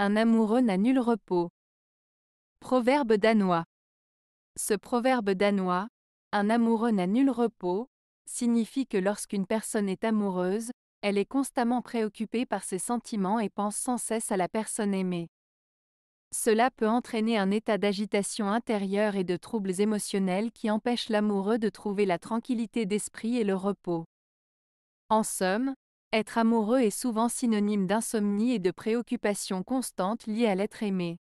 Un amoureux n'a nul repos. Proverbe danois. Ce proverbe danois, un amoureux n'a nul repos, signifie que lorsqu'une personne est amoureuse, elle est constamment préoccupée par ses sentiments et pense sans cesse à la personne aimée. Cela peut entraîner un état d'agitation intérieure et de troubles émotionnels qui empêchent l'amoureux de trouver la tranquillité d'esprit et le repos. En somme, être amoureux est souvent synonyme d'insomnie et de préoccupations constantes liées à l'être aimé.